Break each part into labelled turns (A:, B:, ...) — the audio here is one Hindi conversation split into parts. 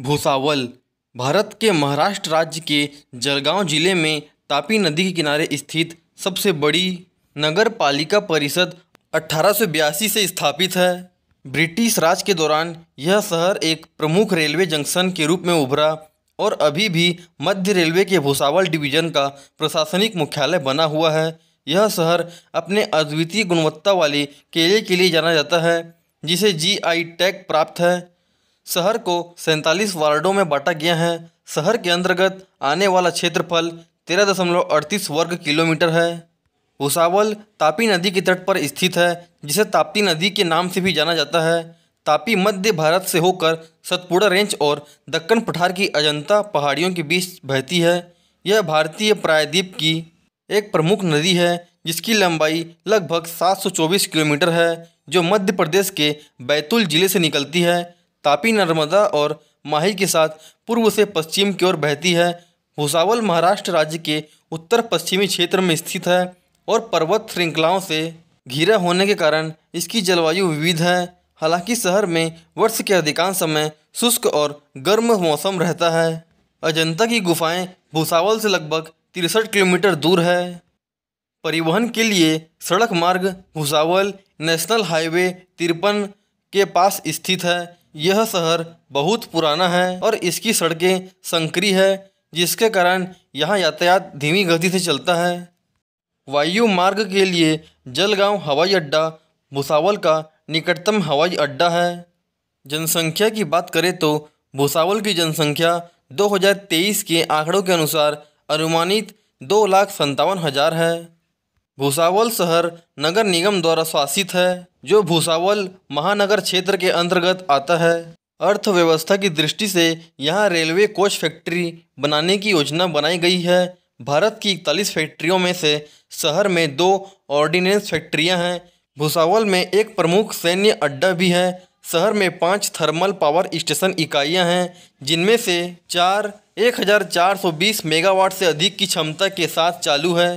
A: भुसावल भारत के महाराष्ट्र राज्य के जलगांव जिले में तापी नदी के किनारे स्थित सबसे बड़ी नगर पालिका परिषद अठारह से स्थापित है ब्रिटिश राज के दौरान यह शहर एक प्रमुख रेलवे जंक्शन के रूप में उभरा और अभी भी मध्य रेलवे के भुसावल डिवीजन का प्रशासनिक मुख्यालय बना हुआ है यह शहर अपने अद्वितीय गुणवत्ता वाले केले के लिए जाना जाता है जिसे जी आई टैग प्राप्त है शहर को सैंतालीस वार्डों में बांटा गया है शहर के अंतर्गत आने वाला क्षेत्रफल तेरह दशमलव अड़तीस वर्ग किलोमीटर है भुसावल तापी नदी के तट पर स्थित है जिसे ताप्ती नदी के नाम से भी जाना जाता है तापी मध्य भारत से होकर सतपुड़ा रेंज और दक्कन पठार की अजंता पहाड़ियों के बीच बहती है यह भारतीय प्रायद्वीप की एक प्रमुख नदी है जिसकी लंबाई लगभग 724 किलोमीटर है जो मध्य प्रदेश के बैतूल जिले से निकलती है तापी नर्मदा और माही के साथ पूर्व से पश्चिम की ओर बहती है भुसावल महाराष्ट्र राज्य के उत्तर पश्चिमी क्षेत्र में स्थित है और पर्वत श्रृंखलाओं से घिरा होने के कारण इसकी जलवायु विविध है हालांकि शहर में वर्ष के अधिकांश समय शुष्क और गर्म मौसम रहता है अजंता की गुफाएं भुसावल से लगभग तिरसठ किलोमीटर दूर है परिवहन के लिए सड़क मार्ग भुसावल नेशनल हाईवे तिरपन के पास स्थित है यह शहर बहुत पुराना है और इसकी सड़कें संकरी है जिसके कारण यहाँ यातायात धीमी गति से चलता है वायु मार्ग के लिए जलगांव हवाई अड्डा भुसावल का निकटतम हवाई अड्डा है जनसंख्या की बात करें तो भुसावल की जनसंख्या 2023 के आंकड़ों के अनुसार अनुमानित दो लाख संतावन हज़ार है भूसावल शहर नगर निगम द्वारा शासित है जो भूसावल महानगर क्षेत्र के अंतर्गत आता है अर्थव्यवस्था की दृष्टि से यहाँ रेलवे कोच फैक्ट्री बनाने की योजना बनाई गई है भारत की इकतालीस फैक्ट्रियों में से शहर में दो ऑर्डिनेंस फैक्ट्रियाँ हैं भुसावल में एक प्रमुख सैन्य अड्डा भी है शहर में पाँच थर्मल पावर स्टेशन इकाइयां हैं जिनमें से चार बीस मेगावाट से अधिक की क्षमता के साथ चालू है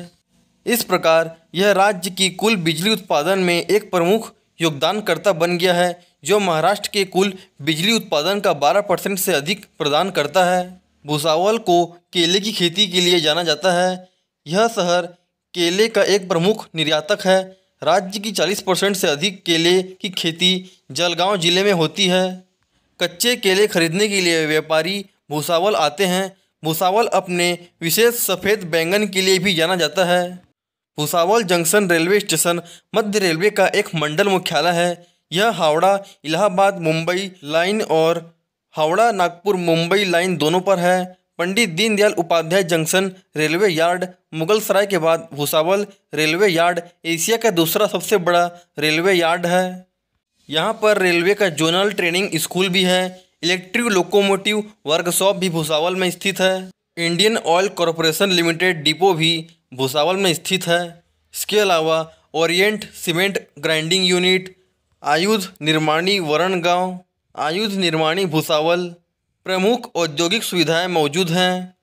A: इस प्रकार यह राज्य की कुल बिजली उत्पादन में एक प्रमुख योगदानकर्ता बन गया है जो महाराष्ट्र के कुल बिजली उत्पादन का 12 परसेंट से अधिक प्रदान करता है भुसावल को केले की खेती के लिए जाना जाता है यह शहर केले का एक प्रमुख निर्यातक है राज्य की 40 परसेंट से अधिक केले की खेती जलगांव जिले में होती है कच्चे केले खरीदने के लिए व्यापारी भुसावल आते हैं भुसावल अपने विशेष सफ़ेद बैंगन के लिए भी जाना जाता है भुसावल जंक्शन रेलवे स्टेशन मध्य रेलवे का एक मंडल मुख्यालय है यह हावड़ा इलाहाबाद मुंबई लाइन और हावड़ा नागपुर मुंबई लाइन दोनों पर है Pandit Deendayal Upadhyaya junction railway yard Mughal Sarai के बाद भुसावल रेलवे यार्ड एशिया का दूसरा सबसे बड़ा रेलवे यार्ड है यहाँ पर रेलवे का जोनल ट्रेनिंग स्कूल भी है इलेक्ट्रिक लोकोमोटिव वर्कशॉप भी भुसावल में स्थित है Indian oil corporation limited depot भी भुसावल में स्थित है इसके अलावा ओरिएंट सीमेंट ग्राइंडिंग यूनिट आयुध निर्माणी वरण गाँव आयुध निर्माणी भुसावल प्रमुख औद्योगिक सुविधाएं मौजूद हैं